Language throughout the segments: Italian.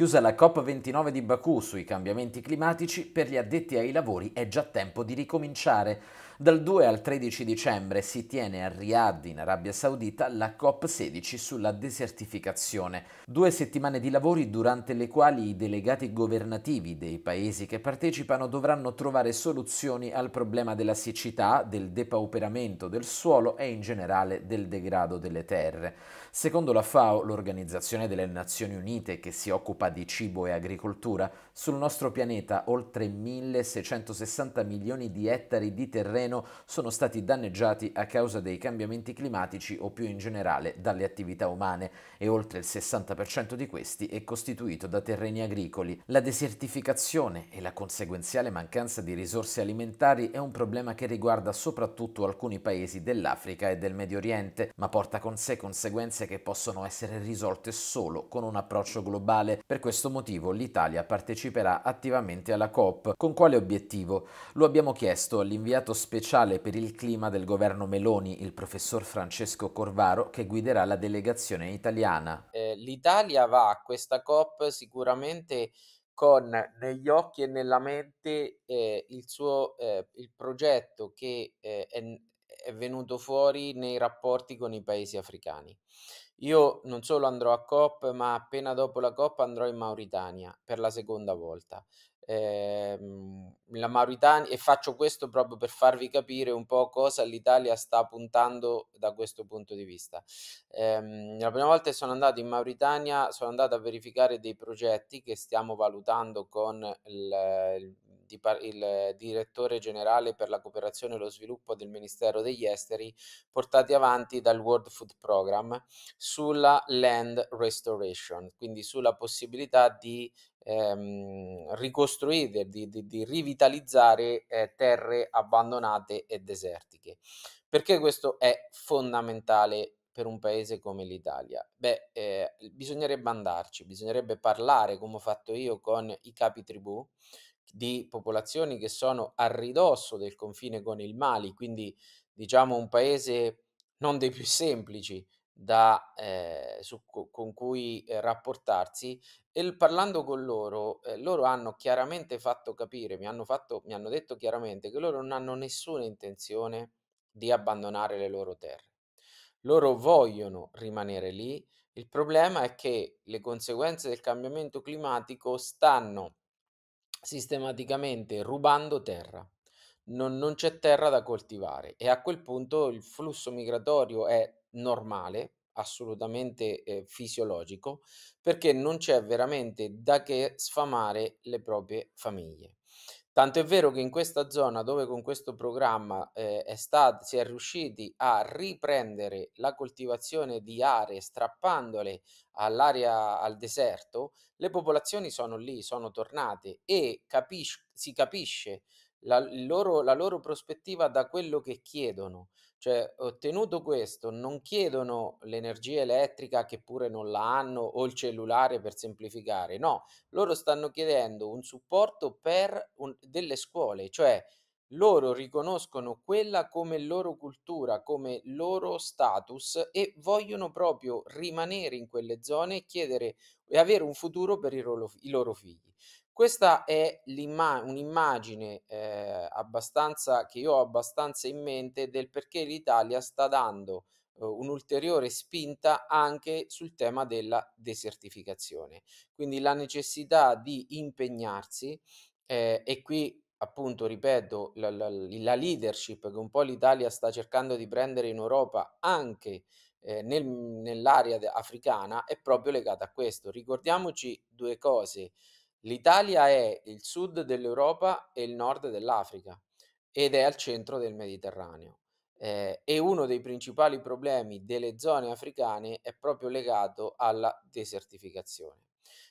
Chiusa la COP29 di Baku sui cambiamenti climatici, per gli addetti ai lavori è già tempo di ricominciare. Dal 2 al 13 dicembre si tiene a Riyadh, in Arabia Saudita, la COP16 sulla desertificazione. Due settimane di lavori durante le quali i delegati governativi dei paesi che partecipano dovranno trovare soluzioni al problema della siccità, del depauperamento del suolo e in generale del degrado delle terre. Secondo la FAO, l'Organizzazione delle Nazioni Unite che si occupa di cibo e agricoltura, sul nostro pianeta oltre 1660 milioni di ettari di terreno sono stati danneggiati a causa dei cambiamenti climatici o più in generale dalle attività umane e oltre il 60% di questi è costituito da terreni agricoli. La desertificazione e la conseguenziale mancanza di risorse alimentari è un problema che riguarda soprattutto alcuni paesi dell'Africa e del Medio Oriente, ma porta con sé conseguenze che possono essere risolte solo con un approccio globale per questo motivo l'Italia parteciperà attivamente alla COP. Con quale obiettivo? Lo abbiamo chiesto all'inviato speciale per il clima del governo Meloni, il professor Francesco Corvaro, che guiderà la delegazione italiana. Eh, L'Italia va a questa COP sicuramente con negli occhi e nella mente eh, il suo eh, il progetto che eh, è, è venuto fuori nei rapporti con i paesi africani. Io non solo andrò a COP, ma appena dopo la COP andrò in Mauritania per la seconda volta. Ehm, la Mauritania, e faccio questo proprio per farvi capire un po' cosa l'Italia sta puntando da questo punto di vista. Ehm, la prima volta che sono andato in Mauritania sono andato a verificare dei progetti che stiamo valutando con il, il il direttore generale per la cooperazione e lo sviluppo del Ministero degli Esteri, portati avanti dal World Food Program sulla land restoration, quindi sulla possibilità di ehm, ricostruire, di, di, di rivitalizzare eh, terre abbandonate e desertiche. Perché questo è fondamentale per un paese come l'Italia? Beh, eh, bisognerebbe andarci, bisognerebbe parlare, come ho fatto io con i capi tribù, di popolazioni che sono a ridosso del confine con il Mali, quindi diciamo un paese non dei più semplici da, eh, su, con cui eh, rapportarsi e parlando con loro, eh, loro hanno chiaramente fatto capire, mi hanno, fatto, mi hanno detto chiaramente che loro non hanno nessuna intenzione di abbandonare le loro terre. Loro vogliono rimanere lì, il problema è che le conseguenze del cambiamento climatico stanno sistematicamente rubando terra. Non, non c'è terra da coltivare e a quel punto il flusso migratorio è normale, assolutamente eh, fisiologico, perché non c'è veramente da che sfamare le proprie famiglie. Tanto è vero che in questa zona dove con questo programma eh, è stat- si è riusciti a riprendere la coltivazione di aree strappandole all'aria al deserto, le popolazioni sono lì, sono tornate e capis- si capisce la loro, la loro prospettiva da quello che chiedono. Cioè, ottenuto questo, non chiedono l'energia elettrica che pure non la hanno o il cellulare per semplificare, no, loro stanno chiedendo un supporto per un- delle scuole, cioè loro riconoscono quella come loro cultura, come loro status e vogliono proprio rimanere in quelle zone e chiedere e avere un futuro per i loro, i loro figli. Questa è un'immagine eh, abbastanza, che io ho abbastanza in mente del perché l'Italia sta dando eh, un'ulteriore spinta anche sul tema della desertificazione. Quindi la necessità di impegnarsi eh, e qui appunto, ripeto, la, la, la, leadership che un po' l'Italia sta cercando di prendere in Europa anche eh, nel, nell'area africana è proprio legata a questo. Ricordiamoci due cose. L'Italia è il sud dell'Europa e il nord dell'Africa ed è al centro del Mediterraneo. Eh, e uno dei principali problemi delle zone africane è proprio legato alla desertificazione.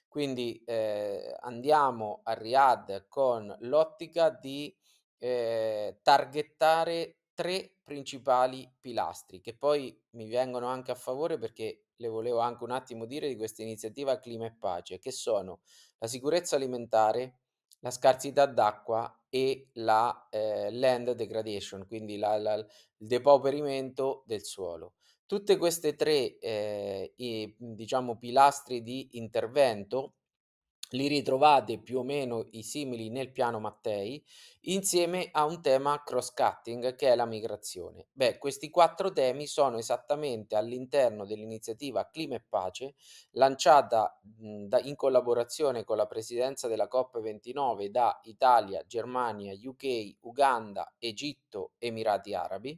Quindi eh, andiamo a Riyadh con l'ottica di eh, targettare tre principali pilastri che poi mi vengono anche a favore perché le volevo anche un attimo dire di questa iniziativa Clima e Pace, che sono la sicurezza alimentare, la scarsità d'acqua e la eh, land degradation, quindi la, la, il depauperimento del suolo. Tutte queste tre eh, i, diciamo, pilastri di intervento li ritrovate più o meno i simili nel piano Mattei, insieme a un tema cross-cutting che è la migrazione. Beh, questi quattro temi sono esattamente all'interno dell'iniziativa Clima e Pace, lanciata mhmm, in collaborazione con la presidenza della COP29 da Italia, Germania, UK, Uganda, Egitto, Emirati Arabi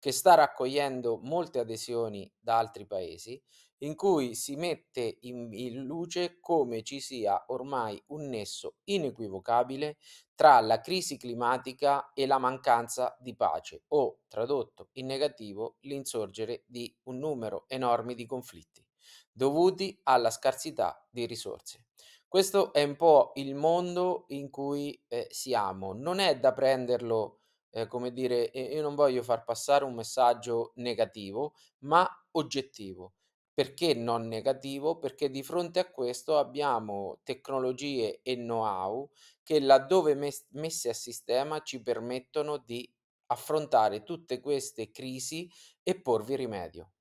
che sta raccogliendo molte adesioni da altri paesi, in cui si mette in, in, luce come ci sia ormai un nesso inequivocabile tra la crisi climatica e la mancanza di pace o, tradotto in negativo, l'insorgere di un numero enorme di conflitti dovuti alla scarsità di risorse. Questo è un po' il mondo in cui eh, siamo, non è da prenderlo eh, come dire, io non voglio far passare un messaggio negativo, ma oggettivo. Perché non negativo? Perché di fronte a questo abbiamo tecnologie e know-how che laddove mes- messe a sistema ci permettono di affrontare tutte queste crisi e porvi rimedio.